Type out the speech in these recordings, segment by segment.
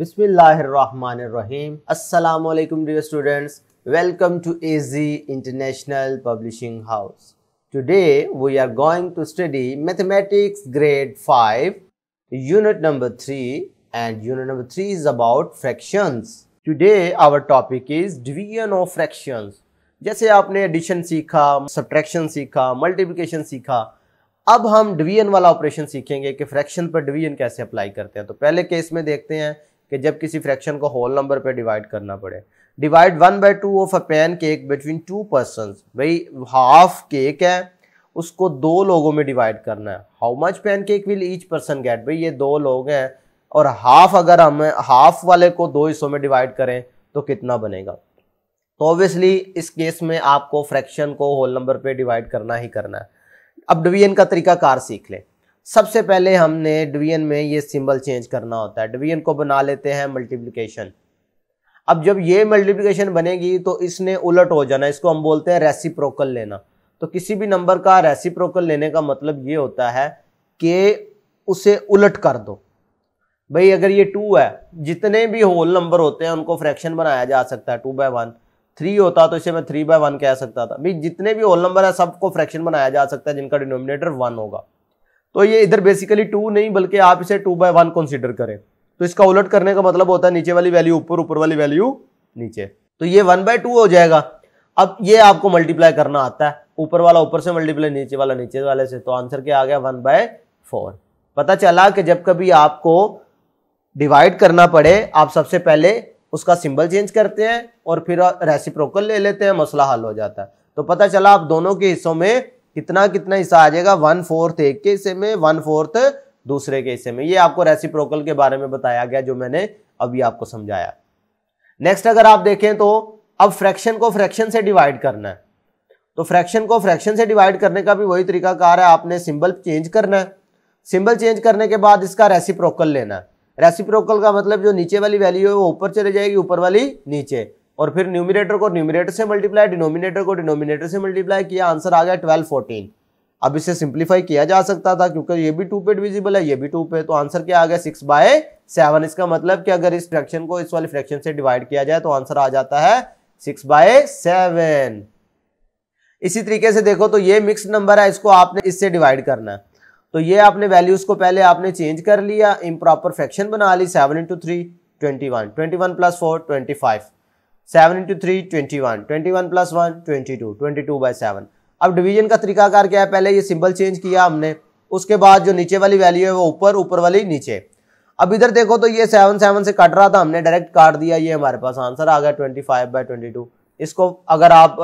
बिस्मिल्लाहिर्रहमानिर्रहीम अस्सलाम वालेकुम dear students welcome to A G international publishing house today we are going to study mathematics grade five unit number three and unit number three is about fractions today our topic is division of fractions जैसे आपने addition सीखा subtraction सीखा multiplication सीखा अब हम division वाला operation सीखेंगे कि फ्रैक्शन पर डिवीजन कैसे अप्लाई करते हैं तो पहले केस में देखते हैं कि जब किसी फ्रैक्शन को होल नंबर पे डिवाइड करना पड़े divide one by two of a pancake between two person भाई हाफ केक है उसको दो लोगों में डिवाइड करना है how much pancake will each person get भाई ये दो लोग हैं और हाफ अगर हम हाफ वाले को दो हिस्सों में डिवाइड करें तो कितना बनेगा तो ऑब्वियसली इस केस में आपको फ्रैक्शन को होल नंबर पे डिवाइड करना ही करना है अब डिवीजन का तरीका कार सीख लें सबसे पहले हमने डिवीजन में ये सिंबल चेंज करना होता है डिवीजन को बना लेते हैं मल्टीप्लिकेशन अब जब ये मल्टीप्लिकेशन बनेगी तो इसने उलट हो जाना इसको हम बोलते हैं रेसिप्रोकल लेना तो किसी भी नंबर का रेसिप्रोकल लेने का मतलब ये होता है कि उसे उलट कर दो भाई अगर ये टू है जितने भी होल नंबर होते हैं उनको फ्रैक्शन बनाया जा सकता है टू बाय वन थ्री होता तो इसे मैं थ्री बाय वन कह सकता था भाई जितने भी होल नंबर है सबको फ्रैक्शन बनाया जा सकता है जिनका डिनोमिनेटर वन होगा तो ये इधर बेसिकली टू नहीं बल्कि आप इसे टू बाय वन कंसिडर करें तो इसका उलट करने का मतलब होता है नीचे वाली वैल्यू ऊपर ऊपर वाली वैल्यू नीचे तो ये वन बाय टू हो जाएगा अब ये आपको मल्टीप्लाई करना आता है ऊपर वाला ऊपर से मल्टीप्लाई नीचे वाला नीचे वाले से तो आंसर क्या आ गया वन बाय फोर पता चला कि जब कभी आपको डिवाइड करना पड़े आप सबसे पहले उसका सिंबल चेंज करते हैं और फिर रेसिप्रोकल ले लेते हैं मसला हल हो जाता है तो पता चला आप दोनों के हिस्सों में कितना कितना हिस्सा आ जाएगा वन फोर्थ एक के हिस्से में वन फोर्थ दूसरे के हिस्से में ये आपको रेसिप्रोकल के बारे में बताया गया जो मैंने अभी आपको समझाया नेक्स्ट अगर आप देखें तो अब फ्रैक्शन को फ्रैक्शन से डिवाइड करना है तो फ्रैक्शन को फ्रैक्शन से डिवाइड करने का भी वही तरीका कार है आपने सिंबल चेंज करना है सिंबल चेंज करने के बाद इसका रेसिप्रोकल लेना है रेसिप्रोकल का मतलब जो नीचे वाली वैल्यू है वो ऊपर चले जाएगी ऊपर वाली नीचे और फिर न्यूमिनेटर को न्यूमिनेटर से मल्टीप्लाई डिनोमिनेटर को डिनोमिनेटर से मल्टीप्लाई किया आंसर आ गया ट्वेल्व फोर्टीन अब इसे सिंप्लीफाई किया जा सकता था क्योंकि ये भी टू पे डिविजिबल है ये भी टू पे तो आंसर क्या आ गया सिक्स बाय सेवन इसका मतलब कि अगर इस फ्रैक्शन को इस वाले फ्रैक्शन से डिवाइड किया जाए तो आंसर आ जाता है सिक्स बाय सेवन इसी तरीके से देखो तो ये मिक्स नंबर है इसको आपने इससे डिवाइड करना है तो ये आपने वैल्यूज को पहले आपने चेंज कर लिया इम्प्रॉपर फ्रैक्शन बना ली seven into three twenty one twenty one plus four twenty five seven into three twenty one twenty one plus one twenty two twenty two by seven अब डिवीजन का तरीकाकार क्या है पहले ये सिंबल चेंज किया हमने उसके बाद जो नीचे वाली वैल्यू है वो ऊपर ऊपर वाली नीचे अब इधर देखो तो ये सेवन सेवन से कट रहा था हमने डायरेक्ट काट दिया ये हमारे पास आंसर आ गया twenty five by twenty two इसको अगर आप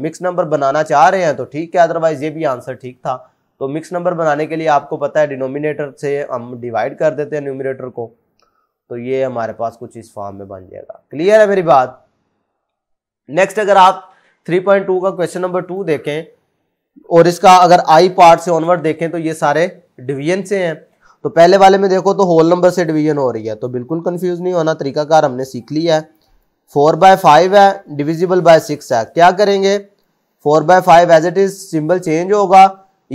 मिक्स नंबर बनाना चाह रहे हैं तो ठीक है अदरवाइज ये भी आंसर ठीक था तो मिक्स नंबर बनाने के लिए आपको पता है डिनोमिनेटर से हम डिवाइड कर देते हैं न्यूमिनेटर को तो ये हमारे पास कुछ इस फॉर्म में बन जाएगा क्लियर है मेरी बात नेक्स्ट अगर आप 3.2 का क्वेश्चन नंबर टू देखें और इसका अगर आई पार्ट से ऑनवर्ड देखें तो ये सारे डिवीजन से हैं तो पहले वाले में देखो तो होल नंबर से डिवीजन हो रही है तो बिल्कुल कंफ्यूज नहीं होना तरीकाकार हमने सीख लिया है फोर बाय फाइव है डिविजिबल बाय सिक्स है क्या करेंगे four by five as it is symbol change होगा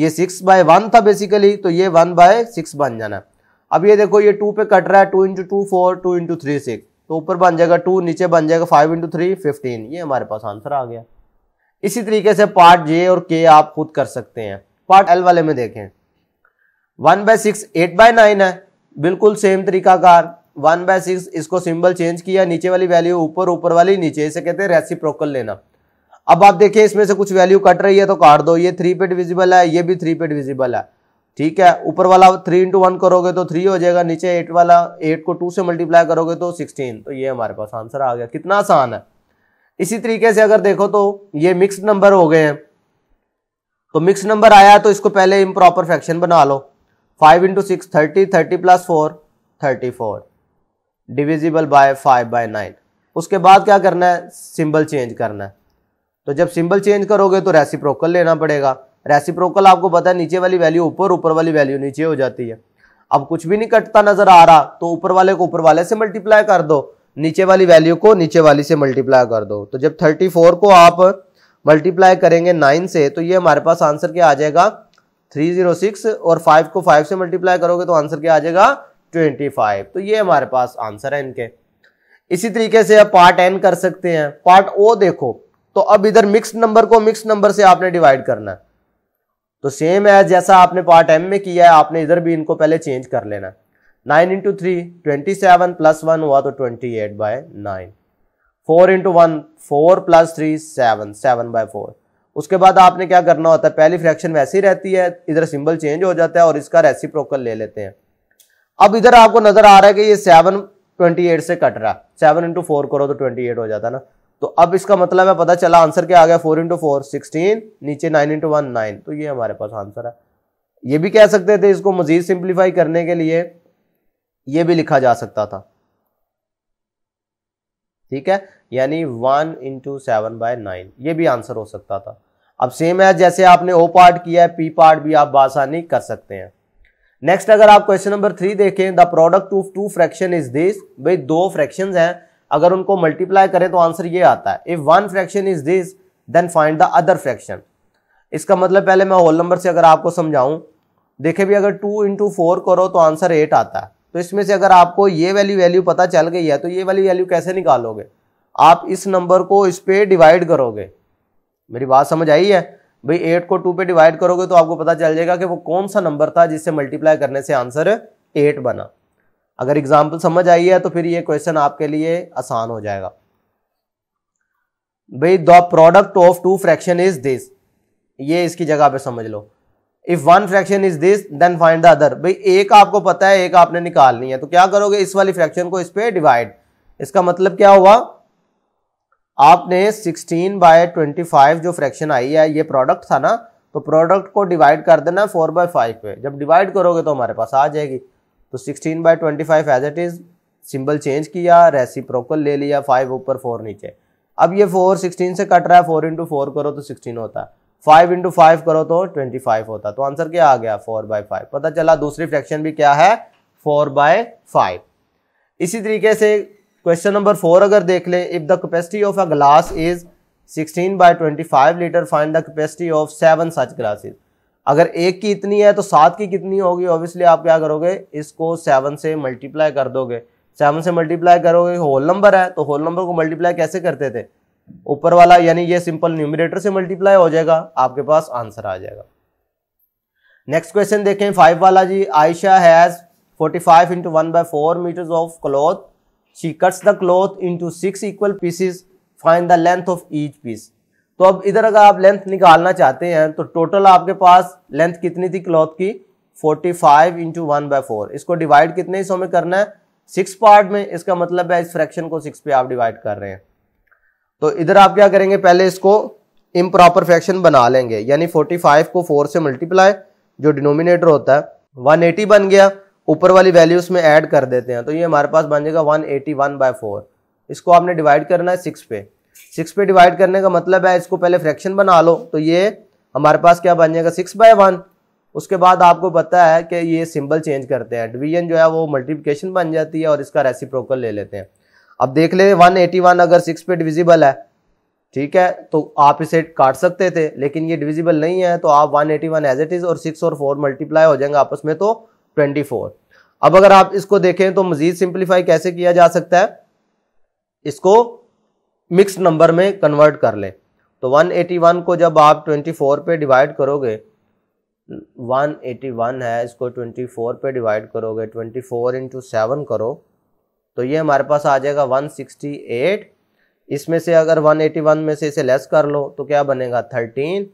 ये सिक्स बाय वन था बेसिकली तो ये वन बाय सिक्स बन जाना है अब ये देखो ये टू पे कट रहा है two into two four two into three six तो ऊपर बन जाएगा टू नीचे बन जाएगा फाइव इंटू थ्री फिफ्टीन ये हमारे पास आंसर आ गया इसी तरीके से पार्ट जे और के आप खुद कर सकते हैं पार्ट एल वाले में देखें one by six eight by nine है बिल्कुल सेम तरीकाकार वन बाय सिक्स इसको सिंबल चेंज किया नीचे वाली वैल्यू ऊपर ऊपर वाली नीचे इसे कहते हैं प्रोकल लेना अब आप देखिए इसमें से कुछ वैल्यू कट रही है तो काट दो ये थ्री पे डिविजिबल है ये भी थ्री पे डिविजिबल है ठीक है ऊपर वाला थ्री इंटू वन करोगे तो थ्री हो जाएगा नीचे एट वाला एट को टू से मल्टीप्लाई करोगे तो सिक्सटीन तो ये हमारे पास आंसर आ गया कितना आसान है इसी तरीके से अगर देखो तो ये मिक्स नंबर हो गए हैं तो मिक्स नंबर आया तो इसको पहले इम्प्रॉपर फ्रैक्शन बना लो five into six thirty thirty plus four thirty four divisible by five by nine उसके बाद क्या करना है सिंबल चेंज करना है तो जब सिंबल चेंज करोगे तो रेसिप्रोकल लेना पड़ेगा रेसिप्रोकल आपको पता है नीचे वाली वैल्यू ऊपर ऊपर वाली वैल्यू नीचे हो जाती है अब कुछ भी नहीं कटता नजर आ रहा तो ऊपर वाले को ऊपर वाले से मल्टीप्लाई कर दो नीचे वाली वैल्यू को नीचे वाली से मल्टीप्लाई कर दो तो जब 34 को आप मल्टीप्लाई करेंगे 9 से तो ये हमारे पास आंसर क्या आ जाएगा 306 और 5 को 5 से मल्टीप्लाई करोगे तो आंसर क्या आ जाएगा 25 तो ये हमारे पास आंसर है इनके इसी तरीके से आप पार्ट एन कर सकते हैं पार्ट ओ देखो तो अब इधर मिक्स नंबर को मिक्स नंबर से आपने डिवाइड करना है तो सेम है जैसा आपने पार्ट एम में किया है आपने इधर भी इनको पहले चेंज कर लेना nine into three twenty seven plus one हुआ तो twenty eight by nine four into one four plus three seven seven by four उसके बाद आपने क्या करना होता है पहली फ्रैक्शन वैसी रहती है इधर सिंबल चेंज हो जाता है और इसका रेसिप्रोकल ले लेते हैं अब इधर आपको नजर आ रहा है कि ये सेवन ट्वेंटी एट से कट रहा है सेवन इंटू फोर करो तो ट्वेंटी एट हो जाता है ना तो अब इसका मतलब है पता चला आंसर क्या आ गया फोर इंटू फोर सिक्सटीन नीचे नाइन इंटू वन नाइन तो ये हमारे पास आंसर है ये भी कह सकते थे इसको मजीद सिंप्लीफाई करने के लिए ये भी लिखा जा सकता था ठीक है यानी one into seven by nine ये भी आंसर हो सकता था अब सेम है जैसे आपने ओ पार्ट किया है पी पार्ट भी आप बासानी कर सकते हैं नेक्स्ट अगर आप क्वेश्चन नंबर थ्री देखें the product of two fraction is this भाई दो फ्रैक्शंस हैं अगर उनको मल्टीप्लाई करें तो आंसर ये आता है if one fraction is this then find the other fraction इसका मतलब पहले मैं होल नंबर से अगर आपको समझाऊं देखे भी अगर टू इंटू फोर करो तो आंसर एट आता है तो इसमें से अगर आपको ये वाली वैल्यू पता चल गई है तो ये वाली वैल्यू कैसे निकालोगे आप इस नंबर को इस पर डिवाइड करोगे मेरी बात समझ आई है भाई एट को टू पे डिवाइड करोगे तो आपको पता चल जाएगा कि वो कौन सा नंबर था जिससे मल्टीप्लाई करने से आंसर एट बना अगर एग्जाम्पल समझ आई है तो फिर ये क्वेश्चन आपके लिए आसान हो जाएगा भाई the product of two fraction is this ये इसकी जगह पे समझ लो if one fraction is this then find the other भाई एक आपको पता है एक आपने निकालनी है तो क्या करोगे इस वाली फ्रैक्शन को इस पर डिवाइड इसका मतलब क्या हुआ आपने 16 बाय 25 जो फ्रैक्शन आई है ये प्रोडक्ट था ना तो प्रोडक्ट को डिवाइड कर देना फोर बाय फाइव पे जब डिवाइड करोगे तो हमारे पास आ जाएगी तो sixteen by twenty five as it is symbol change किया रेसिप्रोकल ले लिया फाइव ऊपर फोर नीचे अब ये फोर सिक्सटीन से कट रहा है फोर इंटू फोर करो तो सिक्सटीन होता है फाइव इंटू फाइव करो तो ट्वेंटी फाइव होता तो आंसर क्या आ गया फोर बाई फाइव पता चला दूसरी फ्रैक्शन भी क्या है फोर बाय फाइव इसी तरीके से क्वेश्चन नंबर फोर अगर देख ले if the capacity of a glass is sixteen by twenty five litre find the capacity of seven such glasses अगर एक की इतनी है तो सात की कितनी होगी ऑब्वियसली आप क्या करोगे इसको सेवन से मल्टीप्लाई कर दोगे सेवन से मल्टीप्लाई करोगे होल नंबर है तो होल नंबर को मल्टीप्लाई कैसे करते थे ऊपर वाला यानी ये सिंपल न्यूमिनेटर से मल्टीप्लाई हो जाएगा आपके पास आंसर आ जाएगा नेक्स्ट क्वेश्चन देखें फाइव वाला G Ayesha has forty five into one by four metres of cloth she cuts the cloth into six equal pieces find the length of each piece तो अब इधर अगर आप लेंथ निकालना चाहते हैं तो टोटल आपके पास लेंथ कितनी थी क्लॉथ की 45 five into one by four इसको डिवाइड कितने हिस्सों में करना है सिक्स पार्ट में इसका मतलब है इस फ्रैक्शन को सिक्स पे आप डिवाइड कर रहे हैं तो इधर आप क्या करेंगे पहले इसको इम प्रॉपर फ्रैक्शन बना लेंगे यानी 45 को 4 से मल्टीप्लाई जो डिनोमिनेटर होता है 180 बन गया ऊपर वाली वैल्यू उसमें ऐड कर देते हैं तो ये हमारे पास बन जाएगा 181 एटी वन बाय फोर इसको आपने डिवाइड करना है सिक्स पे सिक्स पे डिवाइड करने का मतलब है इसको पहले फ्रैक्शन बना लो तो ये हमारे पास क्या बन जाएगा सिक्स बाय वन उसके बाद आपको पता है कि ये सिंबल चेंज करते हैं डिवीजन जो है वो मल्टीप्लिकेशन बन जाती है और इसका रेसिप्रोकल ले लेते हैं अब देख ले वन एटी वन अगर सिक्स पे डिविजिबल है ठीक है तो आप इसे काट सकते थे लेकिन ये डिविजिबल नहीं है तो आप one eighty one as it is और सिक्स और फोर मल्टीप्लाई हो जाएंगे आपस में तो ट्वेंटी फोर अब अगर आप इसको देखें तो मज़ीद सिंप्लीफाई कैसे किया जा सकता है इसको मिक्स नंबर में कन्वर्ट कर ले तो 181 को जब आप 24 पे डिवाइड करोगे 181 है इसको 24 पे डिवाइड करोगे 24 फोर इंटू सेवन करो तो ये हमारे पास आ जाएगा 168 इसमें से अगर 181 में से इसे लेस कर लो तो क्या बनेगा 13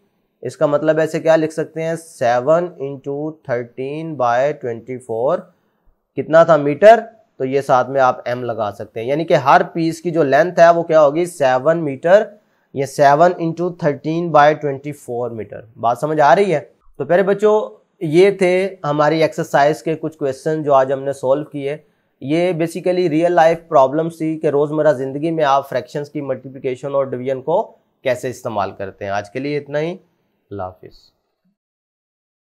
इसका मतलब ऐसे क्या लिख सकते हैं 7 इंटू थर्टीन बाय ट्वेंटी कितना था मीटर तो ये साथ में आप एम लगा सकते हैं यानी कि हर पीस की जो लेंथ है वो क्या होगी सेवन मीटर या seven into thirteen by twenty four metre बात समझ आ रही है तो प्यारे बच्चों ये थे हमारी एक्सरसाइज के कुछ क्वेश्चन जो आज हमने सॉल्व किए ये बेसिकली रियल लाइफ प्रॉब्लम थी कि रोज़मर्रा ज़िंदगी में आप फ्रैक्शंस की मल्टीप्लिकेशन और डिवीजन को कैसे इस्तेमाल करते हैं आज के लिए इतना ही हाफिज़